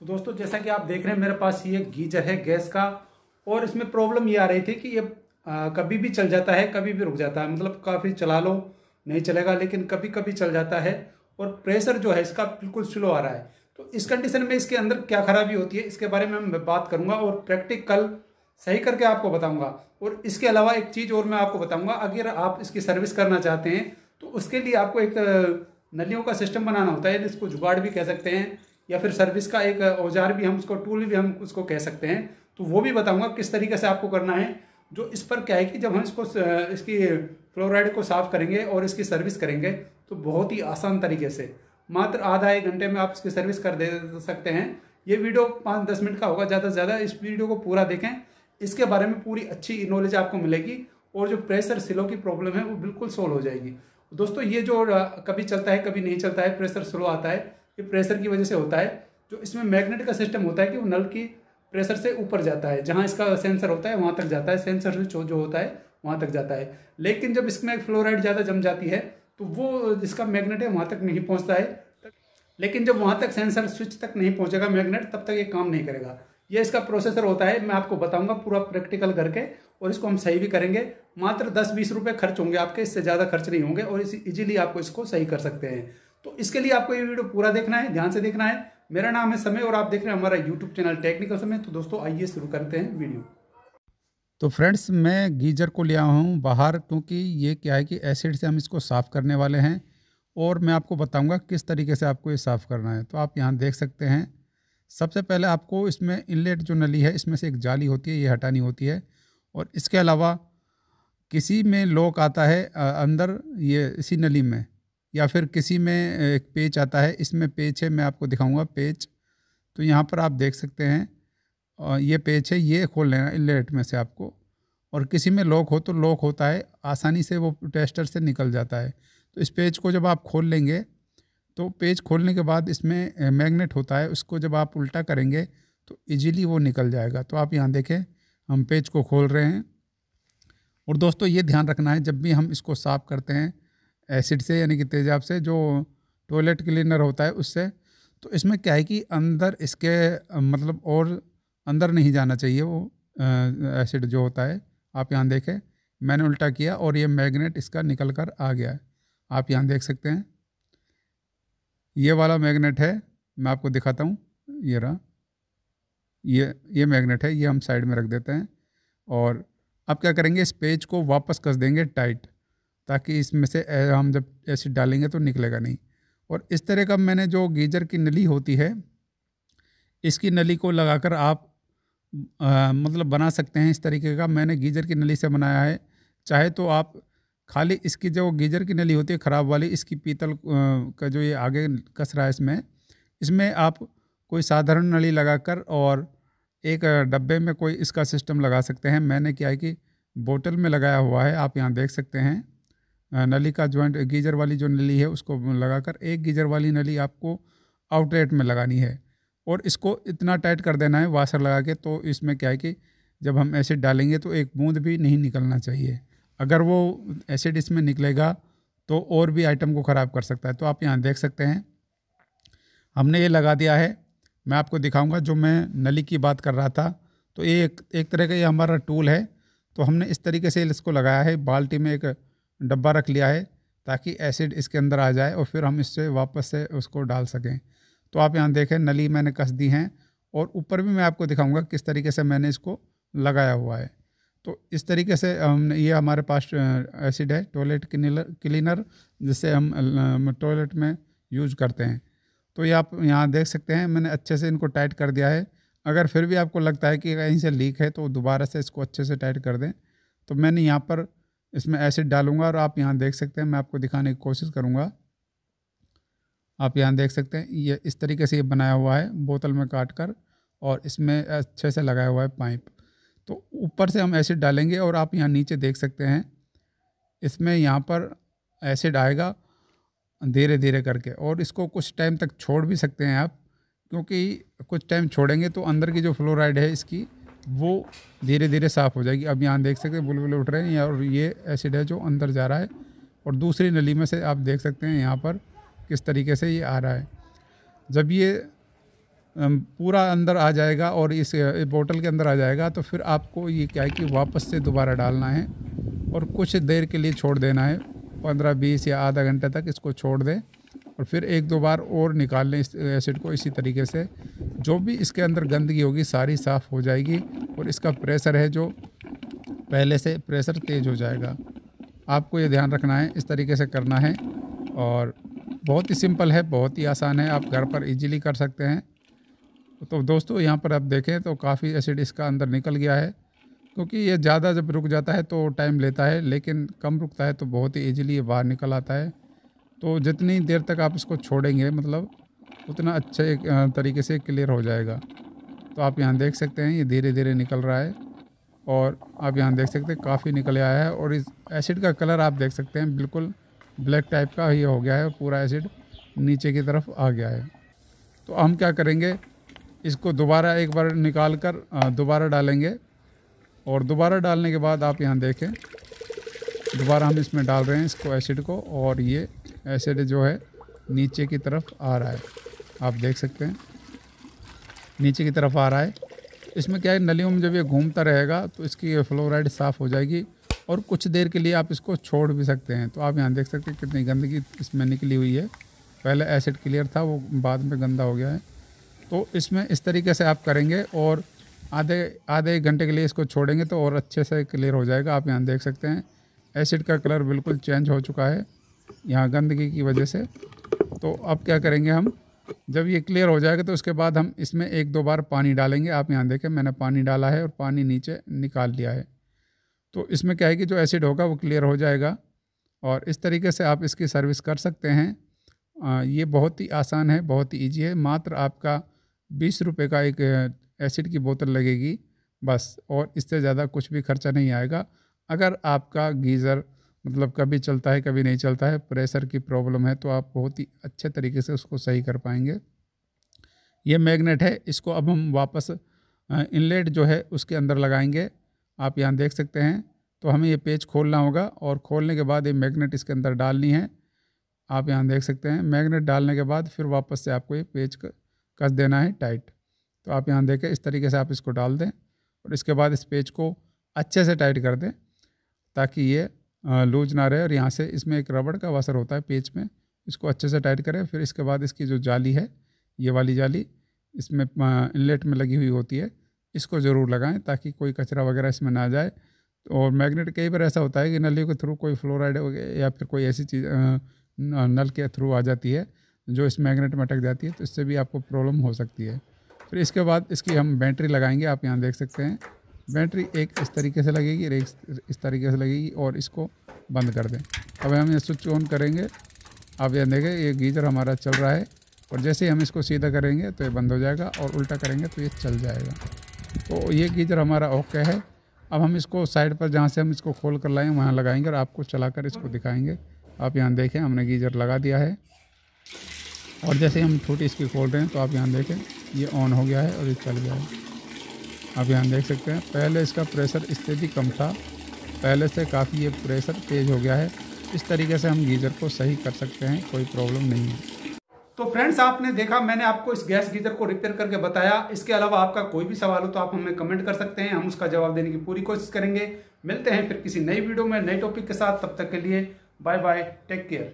तो दोस्तों जैसा कि आप देख रहे हैं मेरे पास ये गीजर है गैस का और इसमें प्रॉब्लम ये आ रही थी कि ये आ, कभी भी चल जाता है कभी भी रुक जाता है मतलब काफ़ी चला लो नहीं चलेगा लेकिन कभी कभी चल जाता है और प्रेशर जो है इसका बिल्कुल स्लो आ रहा है तो इस कंडीशन में इसके अंदर क्या खराबी होती है इसके बारे में मैं बात करूँगा और प्रैक्टिकल सही करके आपको बताऊँगा और इसके अलावा एक चीज़ और मैं आपको बताऊँगा अगर आप इसकी सर्विस करना चाहते हैं तो उसके लिए आपको एक नलियों का सिस्टम बनाना होता है इसको जुगाड़ भी कह सकते हैं या फिर सर्विस का एक औजार भी हम उसको टूल भी हम उसको कह सकते हैं तो वो भी बताऊंगा किस तरीके से आपको करना है जो इस पर क्या है कि जब हम इसको इसकी फ्लोराइड को साफ़ करेंगे और इसकी सर्विस करेंगे तो बहुत ही आसान तरीके से मात्र आधा एक घंटे में आप इसकी सर्विस कर दे सकते हैं ये वीडियो पाँच दस मिनट का होगा ज़्यादा से ज़्यादा इस वीडियो को पूरा देखें इसके बारे में पूरी अच्छी नॉलेज आपको मिलेगी और जो प्रेशर स्लो की प्रॉब्लम है वो बिल्कुल सोल्व हो जाएगी दोस्तों ये जो कभी चलता है कभी नहीं चलता है प्रेशर स्लो आता है ये प्रेशर की वजह से होता है जो इसमें मैग्नेट का सिस्टम होता है कि वो नल की प्रेशर से ऊपर जाता है जहाँ इसका सेंसर होता है वहाँ तक जाता है सेंसर जो जो होता है वहाँ तक जाता है लेकिन जब इसमें फ्लोराइड ज़्यादा जम जाती है तो वो जिसका मैग्नेट है वहाँ तक नहीं पहुँचता है लेकिन जब वहाँ तक सेंसर स्विच तक नहीं पहुँचेगा मैग्नेट तब तक ये काम नहीं करेगा ये इसका प्रोसेसर होता है मैं आपको बताऊंगा पूरा प्रैक्टिकल करके और इसको हम सही भी करेंगे मात्र दस बीस रुपये खर्च होंगे आपके इससे ज़्यादा खर्च नहीं होंगे और इसी इजीली आपको इसको सही कर सकते हैं तो इसके लिए आपको ये वीडियो पूरा देखना है ध्यान से देखना है मेरा नाम है समय और आप देख रहे हैं हमारा यूट्यूब चैनल टेक्निकल समय तो दोस्तों आइए शुरू करते हैं वीडियो तो फ्रेंड्स मैं गीजर को ले आया हूँ बाहर क्योंकि ये क्या है कि एसिड से हम इसको साफ़ करने वाले हैं और मैं आपको बताऊंगा किस तरीके से आपको ये साफ़ करना है तो आप यहाँ देख सकते हैं सबसे पहले आपको इसमें इनलेट जो नली है इसमें से एक जाली होती है ये हटानी होती है और इसके अलावा किसी में लोक आता है अंदर ये इसी नली में या फिर किसी में एक पेज आता है इसमें पेज है मैं आपको दिखाऊंगा पेज तो यहाँ पर आप देख सकते हैं और ये पेज है ये खोल लेना इलेट में से आपको और किसी में लॉक हो तो लॉक होता है आसानी से वो टेस्टर से निकल जाता है तो इस पेज को जब आप खोल लेंगे तो पेज खोलने के बाद इसमें मैग्नेट होता है उसको जब आप उल्टा करेंगे तो ईजीली वो निकल जाएगा तो आप यहाँ देखें हम पेज को खोल रहे हैं और दोस्तों ये ध्यान रखना है जब भी हम इसको साफ़ करते हैं एसिड से यानी कि तेजाब से जो टॉयलेट क्लीनर होता है उससे तो इसमें क्या है कि अंदर इसके मतलब और अंदर नहीं जाना चाहिए वो एसिड जो होता है आप यहाँ देखें मैंने उल्टा किया और ये मैग्नेट इसका निकल कर आ गया है आप यहाँ देख सकते हैं ये वाला मैग्नेट है मैं आपको दिखाता हूँ ये रहा ये ये मैग्नेट है ये हम साइड में रख देते हैं और अब क्या करेंगे इस पेज को वापस कस देंगे टाइट ताकि इसमें से हम जब एसिड डालेंगे तो निकलेगा नहीं और इस तरह का मैंने जो गीजर की नली होती है इसकी नली को लगाकर आप आ, मतलब बना सकते हैं इस तरीके का मैंने गीजर की नली से बनाया है चाहे तो आप खाली इसकी जो गीजर की नली होती है ख़राब वाली इसकी पीतल का जो ये आगे कस रहा है इसमें इसमें आप कोई साधारण नली लगाकर और एक डब्बे में कोई इसका सिस्टम लगा सकते हैं मैंने क्या है कि बोतल में लगाया हुआ है आप यहाँ देख सकते हैं नली का जॉइंट गीजर वाली जो नली है उसको लगाकर एक गीजर वाली नली आपको आउटलेट में लगानी है और इसको इतना टाइट कर देना है वाशर लगा के तो इसमें क्या है कि जब हम एसिड डालेंगे तो एक बूंद भी नहीं निकलना चाहिए अगर वो एसिड इसमें निकलेगा तो और भी आइटम को ख़राब कर सकता है तो आप यहाँ देख सकते हैं हमने ये लगा दिया है मैं आपको दिखाऊंगा जो मैं नली की बात कर रहा था तो ये एक, एक तरह का ये हमारा टूल है तो हमने इस तरीके से इसको लगाया है बाल्टी में एक डब्बा रख लिया है ताकि एसिड इसके अंदर आ जाए और फिर हम इससे वापस से उसको डाल सकें तो आप यहाँ देखें नली मैंने कस दी हैं और ऊपर भी मैं आपको दिखाऊंगा किस तरीके से मैंने इसको लगाया हुआ है तो इस तरीके से हम ये हमारे पास एसिड है टॉयलेट क्लीनर जिससे हम टॉयलेट में यूज करते हैं तो ये आप यहाँ देख सकते हैं मैंने अच्छे से इनको टाइट कर दिया है अगर फिर भी आपको लगता है कि कहीं से लीक है तो दोबारा से इसको अच्छे से टाइट कर दें तो मैंने यहाँ पर इसमें एसिड डालूंगा और आप यहाँ देख सकते हैं मैं आपको दिखाने की कोशिश करूँगा आप यहाँ देख सकते हैं ये इस तरीके से ये बनाया हुआ है बोतल में काट कर और इसमें अच्छे से लगाया हुआ है पाइप तो ऊपर से हम एसिड डालेंगे और आप यहाँ नीचे देख सकते हैं इसमें यहाँ पर एसिड आएगा धीरे धीरे करके और इसको कुछ टाइम तक छोड़ भी सकते हैं आप क्योंकि कुछ टाइम छोड़ेंगे तो अंदर की जो फ्लोराइड है इसकी वो धीरे धीरे साफ़ हो जाएगी अब यहाँ देख सकते हैं बुलबुल उठ रहे हैं और ये एसिड है जो अंदर जा रहा है और दूसरी नली में से आप देख सकते हैं यहाँ पर किस तरीके से ये आ रहा है जब ये पूरा अंदर आ जाएगा और इस बोतल के अंदर आ जाएगा तो फिर आपको ये क्या है कि वापस से दोबारा डालना है और कुछ देर के लिए छोड़ देना है पंद्रह बीस या आधा घंटे तक इसको छोड़ दें और फिर एक दो बार और निकाल लें इस एसिड को इसी तरीके से जो भी इसके अंदर गंदगी होगी सारी साफ़ हो जाएगी और इसका प्रेशर है जो पहले से प्रेशर तेज़ हो जाएगा आपको ये ध्यान रखना है इस तरीके से करना है और बहुत ही सिंपल है बहुत ही आसान है आप घर पर इजीली कर सकते हैं तो दोस्तों यहाँ पर आप देखें तो काफ़ी एसिड इसका अंदर निकल गया है क्योंकि ये ज़्यादा जब रुक जाता है तो टाइम लेता है लेकिन कम रुकता है तो बहुत ही ईजिली ये बाहर निकल आता है तो जितनी देर तक आप इसको छोड़ेंगे मतलब उतना अच्छे तरीके से क्लियर हो जाएगा तो आप यहाँ देख सकते हैं ये धीरे धीरे निकल रहा है और आप यहाँ देख सकते हैं काफ़ी निकल आया है और इस एसिड का कलर आप देख सकते हैं बिल्कुल ब्लैक टाइप का ही हो गया है पूरा एसिड नीचे की तरफ आ गया है तो हम क्या करेंगे इसको दोबारा एक बार निकाल कर दोबारा डालेंगे और दोबारा डालने के बाद आप यहाँ देखें दोबारा हम इसमें डाल रहे हैं इसको एसिड को और ये एसिड जो है नीचे की तरफ आ रहा है आप देख सकते हैं नीचे की तरफ आ रहा है इसमें क्या है नलियों में जब ये घूमता रहेगा तो इसकी फ्लोराइड साफ़ हो जाएगी और कुछ देर के लिए आप इसको छोड़ भी सकते हैं तो आप यहाँ देख सकते हैं कितनी गंदगी इसमें निकली हुई है पहले एसिड क्लियर था वो बाद में गंदा हो गया है तो इसमें इस तरीके से आप करेंगे और आधे आधे घंटे के लिए इसको छोड़ेंगे तो और अच्छे से क्लियर हो जाएगा आप यहाँ देख सकते हैं एसिड का कलर बिल्कुल चेंज हो चुका है यहाँ गंदगी की वजह से तो अब क्या करेंगे हम जब ये क्लियर हो जाएगा तो उसके बाद हम इसमें एक दो बार पानी डालेंगे आप यहाँ देखें मैंने पानी डाला है और पानी नीचे निकाल लिया है तो इसमें क्या है कि जो एसिड होगा वो क्लियर हो जाएगा और इस तरीके से आप इसकी सर्विस कर सकते हैं आ, ये बहुत ही आसान है बहुत ही ईजी है मात्र आपका बीस रुपये का एक एसिड की बोतल लगेगी बस और इससे ज़्यादा कुछ भी खर्चा नहीं आएगा अगर आपका गीज़र मतलब कभी चलता है कभी नहीं चलता है प्रेशर की प्रॉब्लम है तो आप बहुत ही अच्छे तरीके से उसको सही कर पाएंगे ये मैग्नेट है इसको अब हम वापस इनलेट जो है उसके अंदर लगाएंगे आप यहाँ देख सकते हैं तो हमें ये पेज खोलना होगा और खोलने के बाद ये मैग्नेट इसके अंदर डालनी है आप यहाँ देख सकते हैं मैग्नेट डालने के बाद फिर वापस से आपको ये पेज कस देना है टाइट तो आप यहाँ देखें इस तरीके से आप इसको डाल दें और इसके बाद इस पेज को अच्छे से टाइट कर दें ताकि ये लूज ना रहे और यहाँ से इसमें एक रबड़ का वासर होता है पेच में इसको अच्छे से टाइट करें फिर इसके बाद इसकी जो जाली है ये वाली जाली इसमें इनलेट में लगी हुई होती है इसको ज़रूर लगाएं ताकि कोई कचरा वगैरह इसमें ना जाए और मैग्नेट कई बार ऐसा होता है कि नली के थ्रू कोई फ्लोराइड या फिर कोई ऐसी चीज़ नल के थ्रू आ जाती है जो इस मैग्नेट में अटक जाती है तो इससे भी आपको प्रॉब्लम हो सकती है फिर इसके बाद इसकी हम बैटरी लगाएंगे आप यहाँ देख सकते हैं बैटरी एक इस तरीके से लगेगी और एक इस तरीके से लगेगी और इसको बंद कर दें अब हम ये स्विच ऑन करेंगे आप यह देखें ये गीजर हमारा चल रहा है और जैसे ही हम इसको सीधा करेंगे तो ये बंद हो जाएगा और उल्टा करेंगे तो ये चल जाएगा तो ये गीजर हमारा ओके है अब हम इसको साइड पर जहाँ से हम इसको खोल कर लाएँ वहाँ लगाएंगे और आपको चला कर इसको दिखाएँगे आप यहाँ देखें हमने गीजर लगा दिया है और जैसे हम छोटी इसकी खोल रहे हैं तो आप यहाँ देखें ये ऑन हो गया है और ये चल गया है आप यहाँ देख सकते हैं पहले इसका प्रेशर इससे भी कम था पहले से काफ़ी ये प्रेशर तेज़ हो गया है इस तरीके से हम गीज़र को सही कर सकते हैं कोई प्रॉब्लम नहीं है तो फ्रेंड्स आपने देखा मैंने आपको इस गैस गीजर को रिपेयर करके बताया इसके अलावा आपका कोई भी सवाल हो तो आप हमें कमेंट कर सकते हैं हम उसका जवाब देने की पूरी कोशिश करेंगे मिलते हैं फिर किसी नई वीडियो में नए टॉपिक के साथ तब तक के लिए बाय बाय टेक केयर